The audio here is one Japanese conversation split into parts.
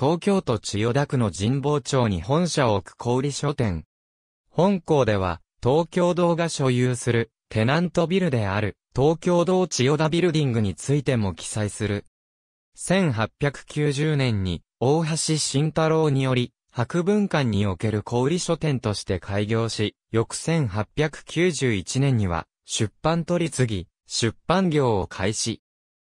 東京都千代田区の神保町に本社を置く小売書店。本校では、東京堂が所有するテナントビルである東京堂千代田ビルディングについても記載する。1890年に大橋慎太郎により博文館における小売書店として開業し、翌1891年には出版取り次ぎ、出版業を開始。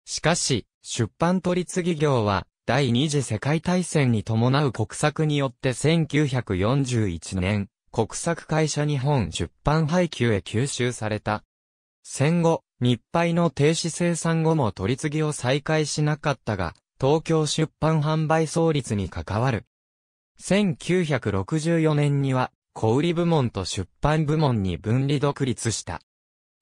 しかし、出版取り次ぎ業は第二次世界大戦に伴う国策によって1941年、国策会社日本出版配給へ吸収された。戦後、日配の停止生産後も取り次ぎを再開しなかったが、東京出版販売創立に関わる。1964年には、小売部門と出版部門に分離独立した。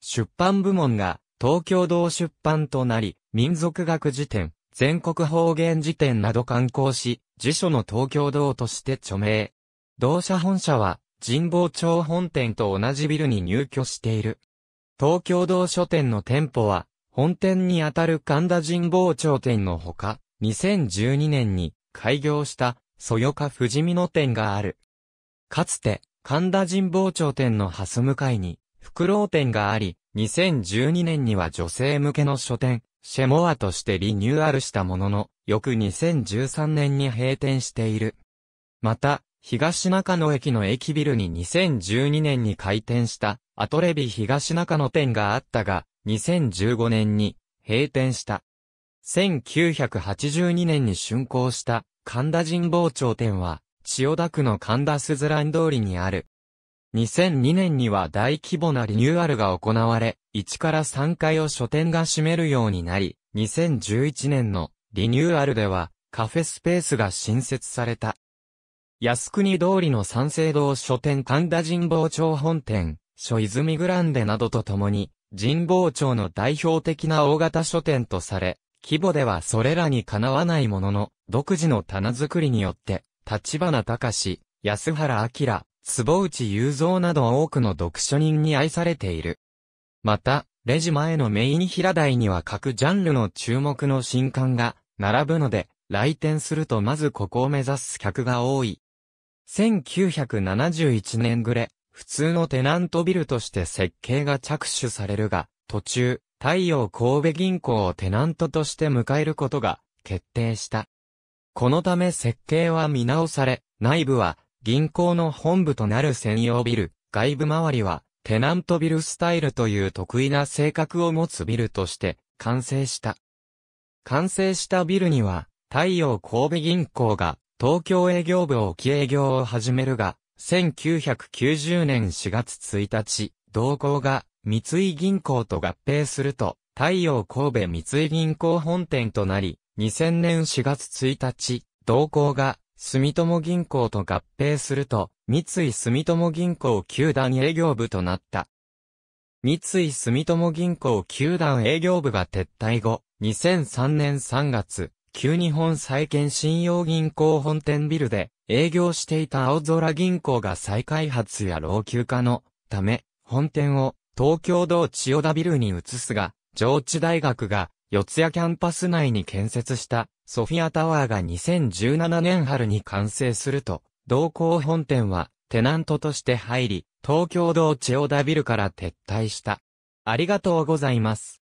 出版部門が東京同出版となり、民族学辞典、全国方言辞典など刊行し、辞書の東京道として著名。同社本社は、神保町本店と同じビルに入居している。東京道書店の店舗は、本店にあたる神田神保町店のほか、2012年に開業した、そよか富士見野店がある。かつて、神田神保町店のハス向かいに、袋店があり、2012年には女性向けの書店、シェモアとしてリニューアルしたものの、翌2013年に閉店している。また、東中野駅の駅ビルに2012年に開店したアトレビ東中野店があったが、2015年に閉店した。1982年に竣工した神田神保町店は、千代田区の神田すずらん通りにある2002年には大規模なリニューアルが行われ、1から3階を書店が占めるようになり、2011年のリニューアルではカフェスペースが新設された。靖国通りの三省堂書店神田神保町本店、書泉グランデなどとともに、神保町の代表的な大型書店とされ、規模ではそれらにかなわないものの、独自の棚作りによって、立花隆、安原明、坪内雄三など多くの読書人に愛されている。また、レジ前のメイン平台には各ジャンルの注目の新刊が並ぶので、来店するとまずここを目指す客が多い。1971年暮れ、普通のテナントビルとして設計が着手されるが、途中、太陽神戸銀行をテナントとして迎えることが決定した。このため設計は見直され、内部は銀行の本部となる専用ビル、外部周りは、テナントビルスタイルという得意な性格を持つビルとして、完成した。完成したビルには、太陽神戸銀行が、東京営業部をき営業を始めるが、1990年4月1日、同行が三井銀行と合併すると、太陽神戸三井銀行本店となり、2000年4月1日、同行が住友銀行と合併すると、三井住友銀行球団営業部となった。三井住友銀行球団営業部が撤退後、2003年3月、旧日本再建信用銀行本店ビルで営業していた青空銀行が再開発や老朽化のため、本店を東京道千代田ビルに移すが、上智大学が四谷キャンパス内に建設したソフィアタワーが2017年春に完成すると、同行本店はテナントとして入り、東京道千代田ビルから撤退した。ありがとうございます。